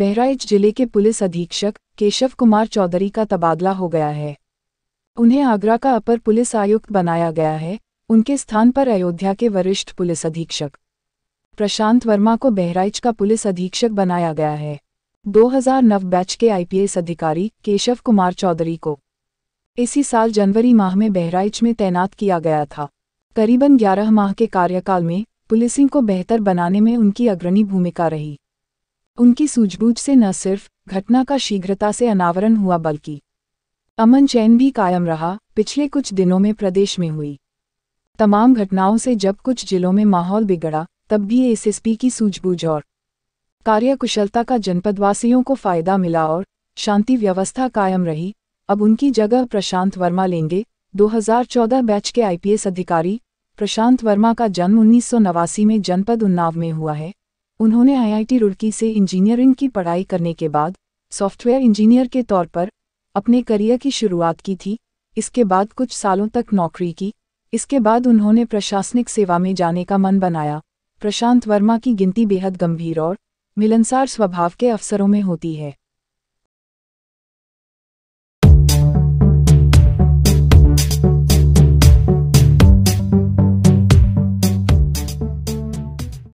बहराइच जिले के पुलिस अधीक्षक केशव कुमार चौधरी का तबादला हो गया है उन्हें आगरा का अपर पुलिस आयुक्त बनाया गया है उनके स्थान पर अयोध्या के वरिष्ठ पुलिस अधीक्षक प्रशांत वर्मा को बहराइच का पुलिस अधीक्षक बनाया गया है 2009 बैच के आईपीएस अधिकारी केशव कुमार चौधरी को इसी साल जनवरी माह में बहराइच में तैनात किया गया था करीबन 11 माह के कार्यकाल में पुलिसिंग को बेहतर बनाने में उनकी अग्रणी भूमिका रही उनकी सूझबूझ से न सिर्फ घटना का शीघ्रता से अनावरण हुआ बल्कि अमन चैन भी कायम रहा पिछले कुछ दिनों में प्रदेश में हुई तमाम घटनाओं से जब कुछ जिलों में माहौल बिगड़ा तब भी एसएसपी की सूझबूझ और कार्यकुशलता का जनपदवासियों को फायदा मिला और शांति व्यवस्था कायम रही अब उनकी जगह प्रशांत वर्मा लेंगे 2014 बैच के आईपीएस अधिकारी प्रशांत वर्मा का जन्म उन्नीस में जनपद उन्नाव में हुआ है उन्होंने आईआईटी रुड़की से इंजीनियरिंग की पढ़ाई करने के बाद सॉफ्टवेयर इंजीनियर के तौर पर अपने करियर की शुरुआत की थी इसके बाद कुछ सालों तक नौकरी की इसके बाद उन्होंने प्रशासनिक सेवा में जाने का मन बनाया प्रशांत वर्मा की गिनती बेहद गंभीर और मिलनसार स्वभाव के अवसरों में होती है